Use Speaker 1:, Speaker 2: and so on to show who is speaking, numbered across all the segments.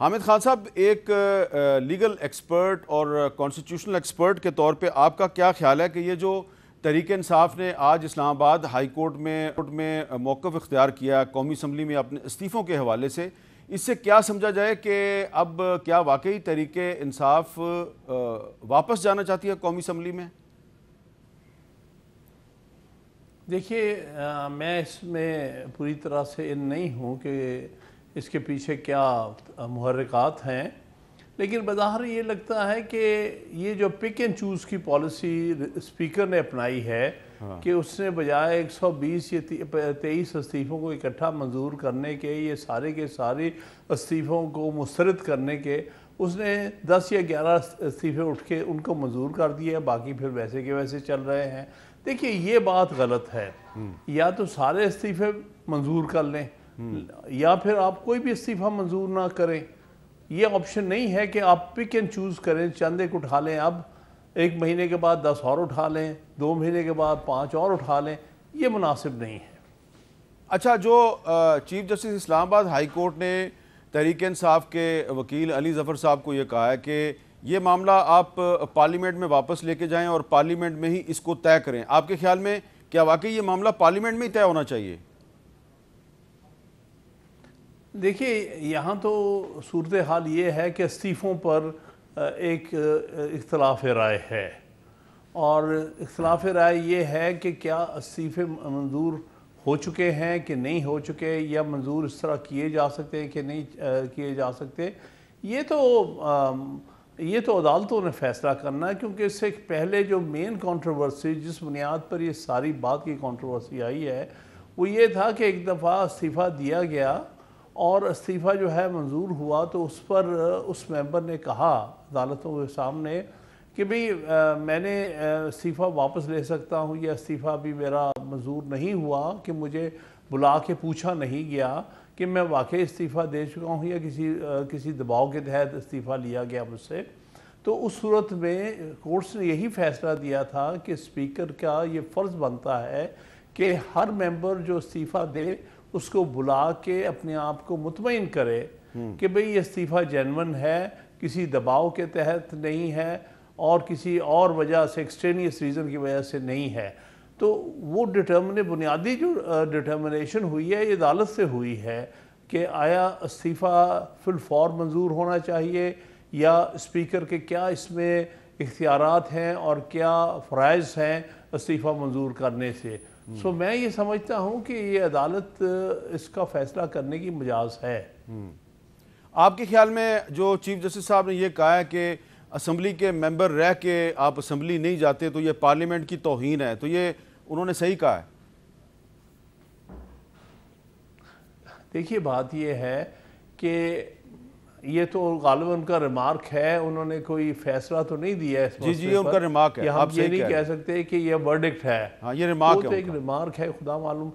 Speaker 1: हामिद खान साहब एक legal expert और constitutional expert के तौर पे आपका क्या ख्याल है कि ये जो तरीक इंसाफ ने आज इस्लामाबाद हाई कोर्ट में कोर्ट में मौक़ इख्तियार किया कौमी असम्बली में अपने इस्तीफ़ों के हवाले से इससे क्या समझा जाए कि अब क्या वाकई तहरीक इंसाफ वापस जाना चाहती है कौमी असम्बली में
Speaker 2: देखिए मैं इसमें पूरी तरह से नहीं हूँ कि इसके पीछे क्या महरक़ात हैं लेकिन बाहर ये लगता है कि ये जो पिक एंड चूज़ की पॉलिसी स्पीकर ने अपनाई है हाँ। कि उसने बजाय 120 या तेईस इस्तीफ़ों को इकट्ठा मंजूर करने के ये सारे के सारे इस्तीफ़ों को मुस्रद करने के उसने 10 या 11 इस्तीफ़े उठ के उनको मंजूर कर दिए बाकी फिर वैसे के वैसे चल रहे हैं देखिए ये बात गलत है हम्म। या तो सारे इस्तीफ़े मंजूर कर लें हम्म। या फिर आप कोई भी इस्तीफा मंजूर ना करें यह ऑप्शन नहीं है कि आप पिक एंड चूज़ करें चंद एक उठा लें अब एक महीने के बाद दस और उठा लें दो महीने के बाद पाँच और उठा लें यह मुनासिब नहीं है
Speaker 1: अच्छा जो chief justice Islamabad high court ने तहरीक इंसाफ के वकील अली ज़फ़र साहब को ये कहा है कि ये मामला आप पार्लियामेंट में वापस लेके जाएं और पार्लियामेंट में ही इसको तय करें आपके ख्याल में क्या वाकई ये मामला पार्लियामेंट में ही तय होना चाहिए देखिए यहाँ तो
Speaker 2: सूरत हाल ये है कि इस्तीफ़ों पर एक इख्तलाफ राय है और इख्तलाफ राय ये है कि क्या इस्तीफ़े मंजूर हो चुके हैं कि नहीं हो चुके या मंजूर इस तरह किए जा सकते कि नहीं किए जा सकते ये तो ये तो अदालतों ने फैसला करना है क्योंकि इससे पहले जो मेन कंट्रोवर्सी जिस बुनियाद पर ये सारी बात की कंट्रोवर्सी आई है वो ये था कि एक दफ़ा इस्तीफ़ा दिया गया और इस्तीफ़ा जो है मंजूर हुआ तो उस पर उस मेंबर ने कहा अदालतों के सामने कि भाई मैंने इस्तीफ़ा वापस ले सकता हूँ या इस्तीफ़ा अभी मेरा मंजूर नहीं हुआ कि मुझे बुला के पूछा नहीं गया कि मैं वाकई इस्तीफ़ा दे चुका हूँ या किसी आ, किसी दबाव के तहत इस्तीफ़ा लिया गया मुझसे तो उस सूरत में कोर्ट्स ने यही फैसला दिया था कि स्पीकर का ये फ़र्ज़ बनता है कि हर मेंबर जो इस्तीफ़ा दे उसको बुला के अपने आप को मुतमिन करे हम्म। कि भाई ये इस्तीफ़ा जैनवन है किसी दबाव के तहत नहीं है और किसी और वजह से एक्सट्रेनियस रीज़न की वजह से नहीं है तो वो डिटर्मिन बुनियादी जो डिटर्मिनेशन हुई है ये अदालत से हुई है कि आया इस्तीफ़ा फॉर मंजूर होना चाहिए या स्पीकर के क्या इसमें इख्तियार हैं और क्या फ़्राइज हैं इस्तीफ़ा मंजूर करने से सो hmm. मैं ये समझता हूँ कि ये
Speaker 1: अदालत इसका फैसला करने की मजाज है hmm. आपके ख्याल में जो चीफ जस्टिस साहब ने यह कहा है कि असम्बली के मेंबर रह के आप असम्बली नहीं जाते तो ये पार्लियामेंट की तोहन है तो ये उन्होंने सही कहा है देखिए बात यह है कि
Speaker 2: ये तो गालिब उनका रिमार्क है उन्होंने कोई फैसला तो नहीं दिया है जी जी उनका रिमार्क है आप ये नहीं कह
Speaker 1: सकते कि ये वर्डिक्ट है हाँ ये रिमार्क है तो एक
Speaker 2: रिमार्क है खुदा मालूम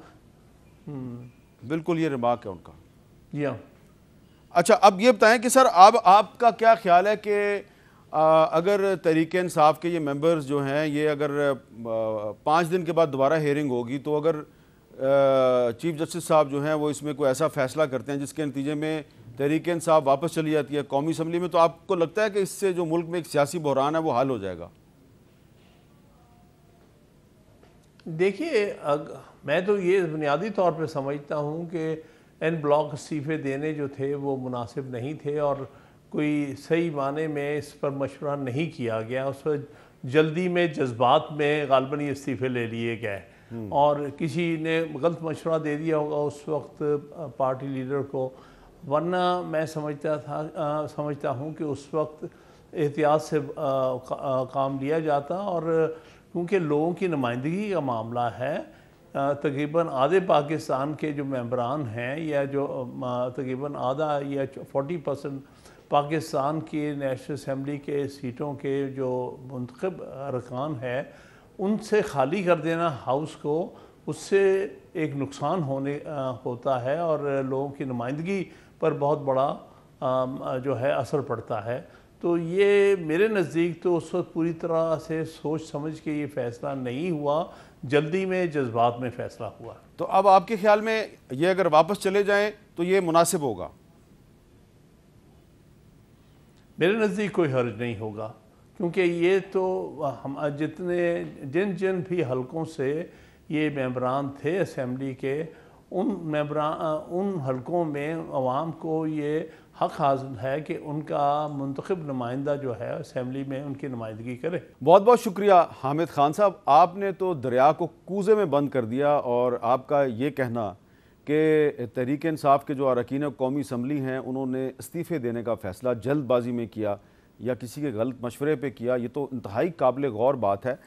Speaker 1: हम्म। बिल्कुल ये रिमार्क है उनका जी हाँ अच्छा अब ये बताएं कि सर अब आपका क्या ख्याल है कि अगर तहरीक इंसाफ के ये मेम्बर्स जो हैं ये अगर पाँच दिन के बाद दोबारा हेयरिंग होगी तो अगर चीफ जस्टिस साहब जो हैं वो इसमें कोई ऐसा फैसला करते हैं जिसके नतीजे में तहरीक इंसाफ वापस चली जाती है कौमी असम्बली में तो आपको लगता है कि इससे जो मुल्क में एक सियासी बहरान है वो हल हो जाएगा देखिए मैं तो ये बुनियादी
Speaker 2: तौर पर समझता हूँ कि एन ब्लॉक इस्तीफ़े देने जो थे वो मुनासिब नहीं थे और कोई सही माने में इस पर मशवरा नहीं किया गया उस पर जल्दी में जज्बात में गालबन ये इस्तीफ़े ले लिए गए हम्म। और किसी ने गलत मशवरा दे दिया होगा उस वक्त पार्टी लीडर को वरना मैं समझता था आ, समझता हूँ कि उस वक्त एहतियात से आ, का, आ, काम लिया जाता और क्योंकि लोगों की नुमाइंदगी का मामला है तकरीबन आधे पाकिस्तान के जो मेम्बरान हैं या जो तकरीबन आधा या फोटी परसेंट पाकिस्तान की नेशनल असम्बली के सीटों के जो मंतखब अरकान है उनसे खाली कर देना हाउस को उससे एक नुकसान होने आ, होता है और लोगों की नुमाइंदगी पर बहुत बड़ा जो है असर पड़ता है तो ये मेरे नज़दीक तो उस वक्त पूरी तरह से सोच समझ के ये फ़ैसला नहीं हुआ जल्दी में जज्बात में फ़ैसला हुआ तो अब आपके
Speaker 1: ख्याल में ये अगर वापस चले जाएं तो ये मुनासिब होगा
Speaker 2: मेरे नज़दीक कोई हर्ज नहीं होगा क्योंकि ये तो हम जितने जिन जिन भी हलकों से ये मेम्बरान थे असम्बली के उन मेबरा उन हलकों में आवाम को ये हक हासिल है कि उनका मंतखब नुमाइंदा जो है असम्बली में उनकी नुमाइंदगी करे
Speaker 1: बहुत बहुत शुक्रिया हामिद खान साहब आपने तो दरिया को कूजे में बंद कर दिया और आपका ये कहना कि तहरीक इंसाफ के जो अरकान कौमी असम्बली हैं उन्होंने इस्तीफ़े देने का फ़ैसला जल्दबाजी में किया या किसी के गलत मशवरे पर किया ये तो इंतहाई काबिल गौर बात है